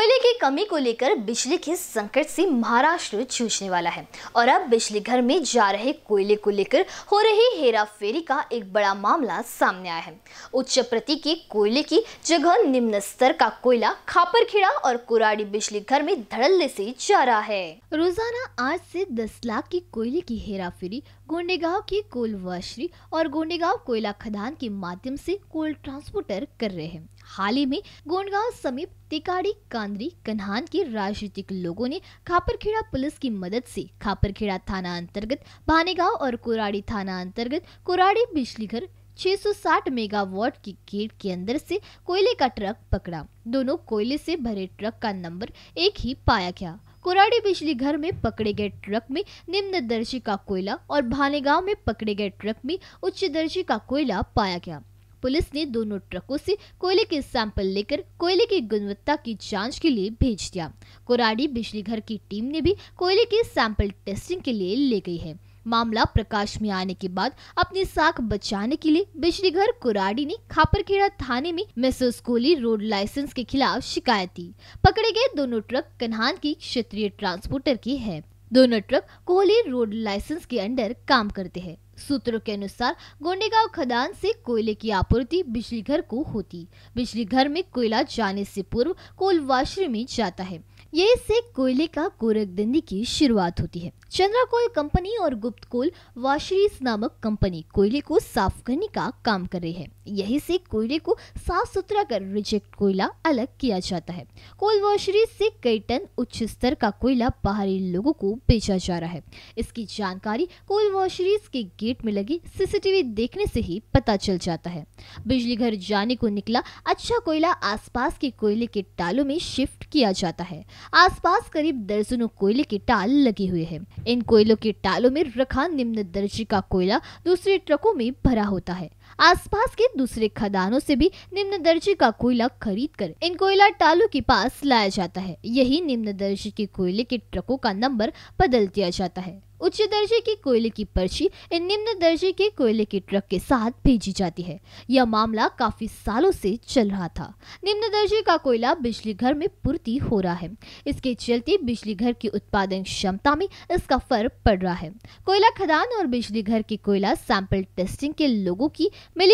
कोयले की कमी को लेकर बिजली के संकट से महाराष्ट्र जूझने वाला है और अब बिजली घर में जा रहे कोयले को लेकर हो रही हेरा फेरी का एक बड़ा मामला सामने आया है उच्च प्रति के कोयले की जगह निम्न स्तर का कोयला खापरखेड़ा और कुराड़ी बिजली घर में धड़ल्ले से जा रहा है रोजाना आज से दस लाख की कोयले की हेरा फेरी गोंडेगांव कोल वाश्री और गोंडेगांव कोयला खदान के माध्यम से कोल ट्रांसपोर्टर कर रहे हैं हाल ही में गोंडगांव समीप तिकाड़ी कांदरी कन्हान के राजनीतिक लोगों ने खापरखेड़ा पुलिस की मदद से खापरखेड़ा थाना अंतर्गत भानेगांव और कुराड़ी थाना अंतर्गत कुराड़ी बिजली घर 660 मेगावाट के गेट के अंदर से कोयले का ट्रक पकड़ा दोनों कोयले से भरे ट्रक का नंबर एक ही पाया गया कोराड़ी बिजली घर में पकड़े गए ट्रक में निम्न दर्जे का कोयला और भानेगांव में पकड़े गए ट्रक में उच्च दर्जे का कोयला पाया गया पुलिस ने दोनों ट्रकों से कोयले के सैंपल लेकर कोयले की गुणवत्ता की जांच के लिए भेज दिया कोराडी बिजली घर की टीम ने भी कोयले के सैंपल टेस्टिंग के लिए ले गई है मामला प्रकाश में आने के बाद अपनी साख बचाने के लिए बिजली घर कुराडी ने खापरखेड़ा थाने में मिसेस कोहली रोड लाइसेंस के खिलाफ शिकायत दी पकड़े गए दोनों ट्रक कन्हान की क्षेत्रीय ट्रांसपोर्टर की है दोनों ट्रक कोहली रोड लाइसेंस के अंडर काम करते हैं सूत्रों के अनुसार गोंडेगांव खदान से कोयले की आपूर्ति बिजली घर को होती बिजली घर में कोयला जाने से पूर्व वाशरी में जाता है ये इससे कोयले का गोरखदंडी की शुरुआत होती है चंद्रा कोल कंपनी और गुप्त कोल वाशरीज नामक कंपनी कोयले को साफ करने का काम कर रही है यही से कोयले को साफ सुथरा कर रिजेक्ट कोयला अलग किया जाता है कोल वाशरीज से कई टन उच्च स्तर का कोयला बाहरी लोगों को बेचा जा रहा है इसकी जानकारी कोल वाशरीज के गेट में लगी सीसीटीवी देखने से ही पता चल जाता है बिजली घर जाने को निकला अच्छा कोयला आसपास के कोयले के टालों में शिफ्ट किया जाता है आसपास करीब दर्जनों कोयले के टाल लगे हुए हैं इन कोयलों के टालों में रखा निम्न दर्जे का कोयला दूसरे ट्रकों में भरा होता है आसपास के दूसरे खदानों से भी निम्न दर्जे का कोयला खरीद कर इन कोयला टालों के पास लाया जाता है यही निम्न दर्जे के कोयले के ट्रकों का नंबर बदल दिया जाता है उच्च दर्जे के कोयले की पर्ची इन निम्न दर्जे के कोयले के ट्रक के साथ भेजी जाती है यह मामला काफी सालों से चल रहा था निम्न दर्जे का कोयला बिजली घर में पूर्ति हो रहा है इसके चलते बिजली घर की उत्पादन क्षमता में इसका फर्क पड़ रहा है कोयला खदान और बिजली घर के कोयला सैंपल टेस्टिंग के लोगों की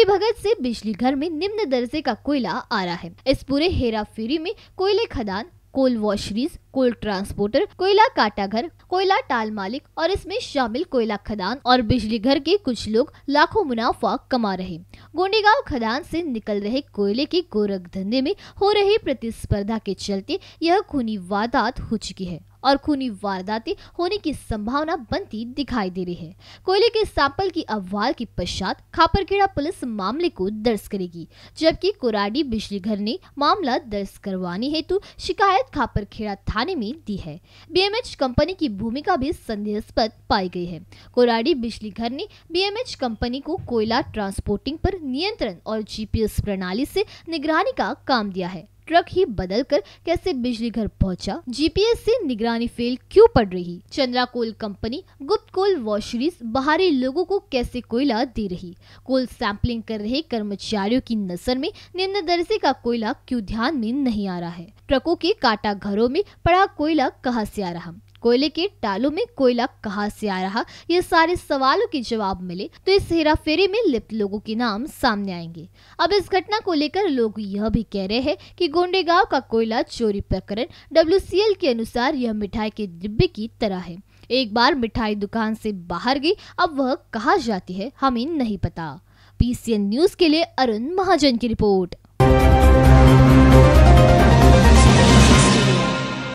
भगत से बिजली घर में निम्न दर्जे का कोयला आ रहा है इस पूरे हेरा फेरी में कोयले खदान कोल वॉशरीज कोल ट्रांसपोर्टर कोयला काटा घर कोयला टाल मालिक और इसमें शामिल कोयला खदान और बिजली घर के कुछ लोग लाखों मुनाफा कमा रहे गोंडेगांव खदान से निकल रहे कोयले के गोरख धंधे में हो रही प्रतिस्पर्धा के चलते यह खूनी वारदात हो चुकी है और खूनी वारदातें होने की संभावना बनती दिखाई दे रही है कोयले के सैंपल की अवाल के पश्चात खापरखेड़ा पुलिस मामले को दर्ज करेगी जबकि कोराडी बिजली घर ने मामला दर्ज करवाने हेतु शिकायत खापरखेड़ा थाने में दी है बी कंपनी की भूमिका भी संदेहस्पद पाई गई है कोराडी बिजली घर ने बी कंपनी को कोयला ट्रांसपोर्टिंग पर नियंत्रण और जीपीएस प्रणाली से निगरानी का काम दिया है ट्रक ही बदल कर कैसे बिजली घर पहुंचा जीपीएस से निगरानी फेल क्यों पड़ रही चंद्रा कोल कंपनी गुप्त कोल वॉशरीज बाहरी लोगों को कैसे कोयला दे रही कोल सैंपलिंग कर रहे कर्मचारियों की नजर में निम्न दर्जे का कोयला क्यों ध्यान में नहीं आ रहा है ट्रकों के काटा घरों में पड़ा कोयला कहाँ से आ रहा कोयले के टालों में कोयला कहां से आ रहा ये सारे सवालों के जवाब मिले तो इस हेराफेरी में लिप्त लोगों के नाम सामने आएंगे अब इस घटना को लेकर लोग यह भी कह रहे हैं कि गोंडेगांव का कोयला चोरी प्रकरण डब्ल्यू के अनुसार यह मिठाई के डिब्बे की तरह है एक बार मिठाई दुकान से बाहर गई अब वह कहा जाती है हमें नहीं पता पीसीएन न्यूज के लिए अरुण महाजन की रिपोर्ट